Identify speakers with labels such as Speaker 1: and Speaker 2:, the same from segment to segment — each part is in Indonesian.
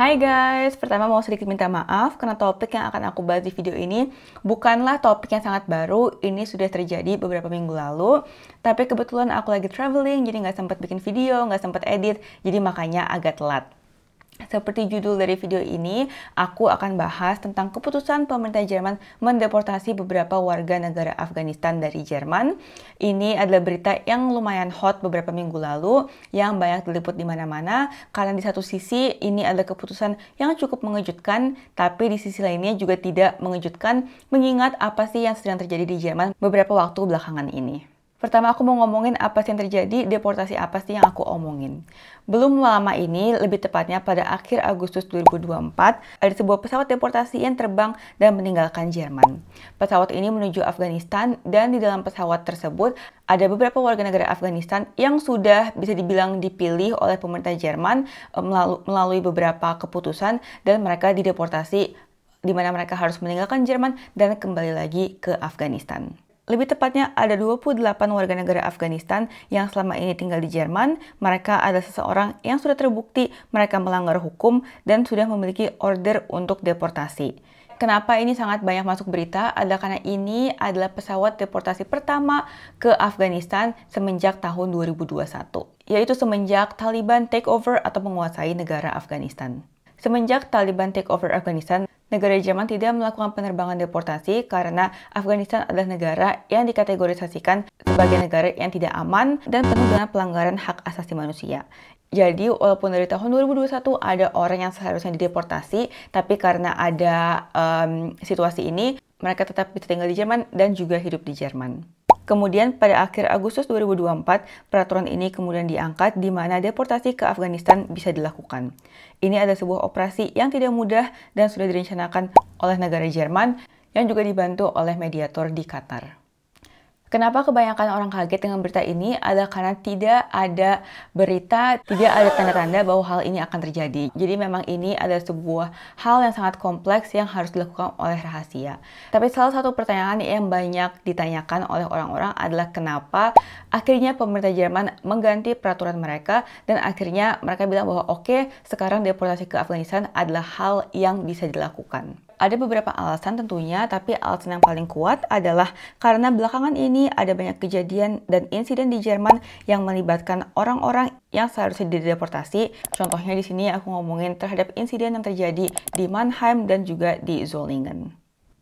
Speaker 1: Hai guys, pertama mau sedikit minta maaf karena topik yang akan aku bahas di video ini bukanlah topik yang sangat baru, ini sudah terjadi beberapa minggu lalu. Tapi kebetulan aku lagi traveling, jadi nggak sempat bikin video, nggak sempat edit, jadi makanya agak telat. Seperti judul dari video ini, aku akan bahas tentang keputusan pemerintah Jerman mendeportasi beberapa warga negara Afghanistan dari Jerman. Ini adalah berita yang lumayan hot beberapa minggu lalu, yang banyak diliput di mana-mana, karena di satu sisi ini adalah keputusan yang cukup mengejutkan, tapi di sisi lainnya juga tidak mengejutkan, mengingat apa sih yang sedang terjadi di Jerman beberapa waktu belakangan ini. Pertama aku mau ngomongin apa sih yang terjadi, deportasi apa sih yang aku omongin. Belum lama ini, lebih tepatnya pada akhir Agustus 2024, ada sebuah pesawat deportasi yang terbang dan meninggalkan Jerman. Pesawat ini menuju Afghanistan dan di dalam pesawat tersebut ada beberapa warga negara Afghanistan yang sudah bisa dibilang dipilih oleh pemerintah Jerman eh, melalui beberapa keputusan dan mereka dideportasi di mana mereka harus meninggalkan Jerman dan kembali lagi ke Afghanistan. Lebih tepatnya, ada 28 warga negara Afghanistan yang selama ini tinggal di Jerman. Mereka ada seseorang yang sudah terbukti mereka melanggar hukum dan sudah memiliki order untuk deportasi. Kenapa ini sangat banyak masuk berita? Adalah karena ini adalah pesawat deportasi pertama ke Afghanistan semenjak tahun 2021, yaitu semenjak Taliban take over atau menguasai negara Afghanistan. Semenjak Taliban take over Afghanistan, negara Jerman tidak melakukan penerbangan deportasi karena Afghanistan adalah negara yang dikategorisasikan sebagai negara yang tidak aman dan penuh dengan pelanggaran hak asasi manusia. Jadi walaupun dari tahun 2021 ada orang yang seharusnya dideportasi, tapi karena ada um, situasi ini, mereka tetap bisa tinggal di Jerman dan juga hidup di Jerman. Kemudian pada akhir Agustus 2024, peraturan ini kemudian diangkat di mana deportasi ke Afghanistan bisa dilakukan. Ini ada sebuah operasi yang tidak mudah dan sudah direncanakan oleh negara Jerman yang juga dibantu oleh mediator di Qatar. Kenapa kebanyakan orang kaget dengan berita ini adalah karena tidak ada berita, tidak ada tanda-tanda bahwa hal ini akan terjadi. Jadi memang ini adalah sebuah hal yang sangat kompleks yang harus dilakukan oleh rahasia. Tapi salah satu pertanyaan yang banyak ditanyakan oleh orang-orang adalah kenapa akhirnya pemerintah Jerman mengganti peraturan mereka dan akhirnya mereka bilang bahwa oke okay, sekarang deportasi ke Afghanistan adalah hal yang bisa dilakukan. Ada beberapa alasan tentunya, tapi alasan yang paling kuat adalah karena belakangan ini ada banyak kejadian dan insiden di Jerman yang melibatkan orang-orang yang seharusnya dideportasi. Contohnya di sini aku ngomongin terhadap insiden yang terjadi di Mannheim dan juga di Zollingen.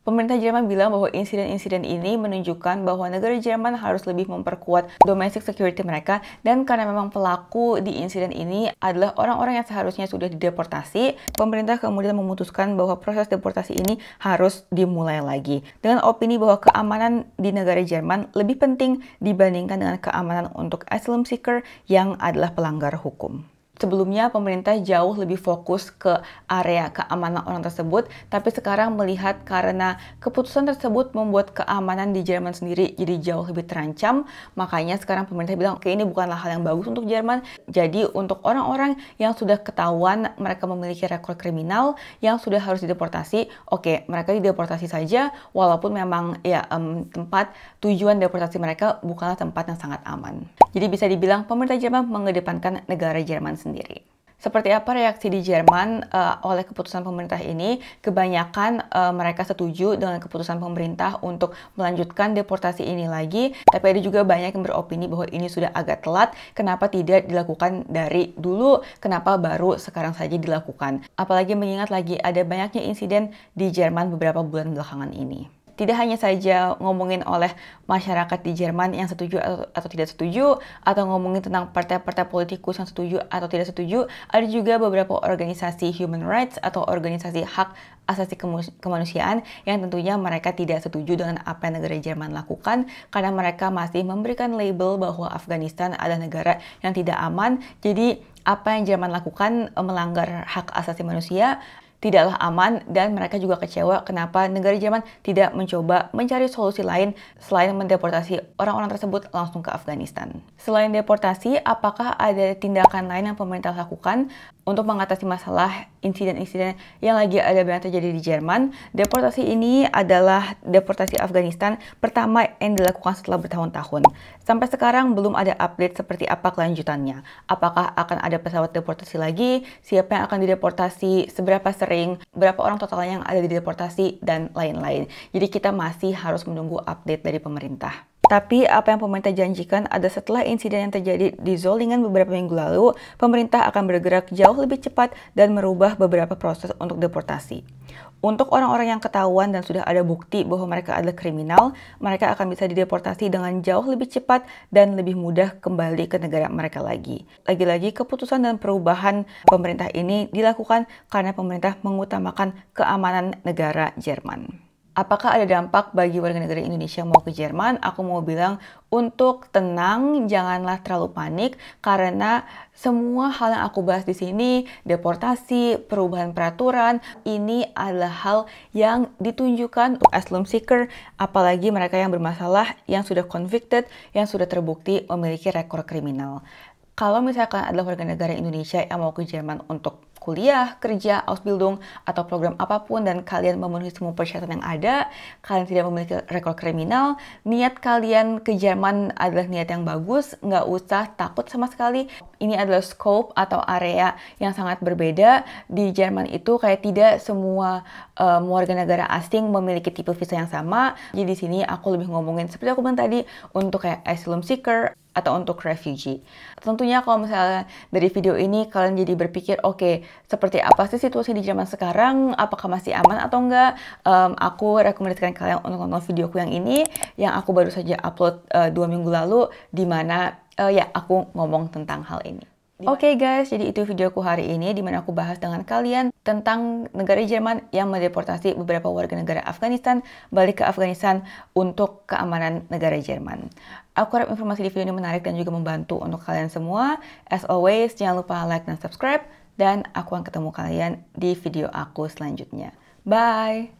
Speaker 1: Pemerintah Jerman bilang bahwa insiden-insiden ini menunjukkan bahwa negara Jerman harus lebih memperkuat domestic security mereka dan karena memang pelaku di insiden ini adalah orang-orang yang seharusnya sudah dideportasi, pemerintah kemudian memutuskan bahwa proses deportasi ini harus dimulai lagi. Dengan opini bahwa keamanan di negara Jerman lebih penting dibandingkan dengan keamanan untuk asylum seeker yang adalah pelanggar hukum. Sebelumnya pemerintah jauh lebih fokus ke area keamanan orang tersebut, tapi sekarang melihat karena keputusan tersebut membuat keamanan di Jerman sendiri jadi jauh lebih terancam, makanya sekarang pemerintah bilang, oke okay, ini bukanlah hal yang bagus untuk Jerman. Jadi untuk orang-orang yang sudah ketahuan mereka memiliki rekor kriminal yang sudah harus dideportasi, oke okay, mereka dideportasi saja, walaupun memang ya um, tempat tujuan deportasi mereka bukanlah tempat yang sangat aman. Jadi bisa dibilang pemerintah Jerman mengedepankan negara Jerman sendiri sendiri. Seperti apa reaksi di Jerman uh, oleh keputusan pemerintah ini? Kebanyakan uh, mereka setuju dengan keputusan pemerintah untuk melanjutkan deportasi ini lagi, tapi ada juga banyak yang beropini bahwa ini sudah agak telat. Kenapa tidak dilakukan dari dulu? Kenapa baru sekarang saja dilakukan? Apalagi mengingat lagi ada banyaknya insiden di Jerman beberapa bulan belakangan ini tidak hanya saja ngomongin oleh masyarakat di Jerman yang setuju atau, atau tidak setuju, atau ngomongin tentang partai-partai politikus yang setuju atau tidak setuju, ada juga beberapa organisasi human rights atau organisasi hak asasi kemanusiaan yang tentunya mereka tidak setuju dengan apa yang negara Jerman lakukan karena mereka masih memberikan label bahwa Afghanistan adalah negara yang tidak aman. Jadi apa yang Jerman lakukan eh, melanggar hak asasi manusia tidaklah aman dan mereka juga kecewa kenapa negara Jerman tidak mencoba mencari solusi lain selain mendeportasi orang-orang tersebut langsung ke Afghanistan. Selain deportasi, apakah ada tindakan lain yang pemerintah lakukan untuk mengatasi masalah insiden-insiden yang lagi ada banyak terjadi di Jerman? Deportasi ini adalah deportasi Afghanistan pertama yang dilakukan setelah bertahun-tahun. Sampai sekarang belum ada update seperti apa kelanjutannya. Apakah akan ada pesawat deportasi lagi? Siapa yang akan dideportasi? Seberapa sering sering, berapa orang totalnya yang ada di deportasi, dan lain-lain. Jadi kita masih harus menunggu update dari pemerintah. Tapi apa yang pemerintah janjikan ada setelah insiden yang terjadi di Zolingan beberapa minggu lalu, pemerintah akan bergerak jauh lebih cepat dan merubah beberapa proses untuk deportasi. Untuk orang-orang yang ketahuan dan sudah ada bukti bahwa mereka adalah kriminal, mereka akan bisa dideportasi dengan jauh lebih cepat dan lebih mudah kembali ke negara mereka lagi. Lagi-lagi, keputusan dan perubahan pemerintah ini dilakukan karena pemerintah mengutamakan keamanan negara Jerman apakah ada dampak bagi warga negara Indonesia yang mau ke Jerman? Aku mau bilang untuk tenang, janganlah terlalu panik karena semua hal yang aku bahas di sini, deportasi, perubahan peraturan, ini adalah hal yang ditunjukkan untuk asylum seeker, apalagi mereka yang bermasalah, yang sudah convicted, yang sudah terbukti memiliki rekor kriminal. Kalau misalkan adalah warga negara Indonesia yang mau ke Jerman untuk kuliah, kerja, Ausbildung, atau program apapun dan kalian memenuhi semua persyaratan yang ada, kalian tidak memiliki rekor kriminal, niat kalian ke Jerman adalah niat yang bagus, nggak usah takut sama sekali. Ini adalah scope atau area yang sangat berbeda. Di Jerman itu kayak tidak semua um, warga negara asing memiliki tipe visa yang sama. Jadi di sini aku lebih ngomongin seperti aku bilang tadi untuk kayak asylum seeker, atau untuk refugee. Tentunya kalau misalnya dari video ini kalian jadi berpikir, oke, okay, seperti apa sih situasi di zaman sekarang, apakah masih aman atau enggak. Um, aku rekomendasikan kalian untuk nonton videoku yang ini, yang aku baru saja upload uh, dua minggu lalu, di mana uh, ya aku ngomong tentang hal ini. Oke okay guys, jadi itu videoku hari ini di mana aku bahas dengan kalian tentang negara Jerman yang mendeportasi beberapa warga negara Afghanistan balik ke Afghanistan untuk keamanan negara Jerman. Aku harap informasi di video ini menarik dan juga membantu untuk kalian semua. As always, jangan lupa like dan subscribe dan aku akan ketemu kalian di video aku selanjutnya. Bye!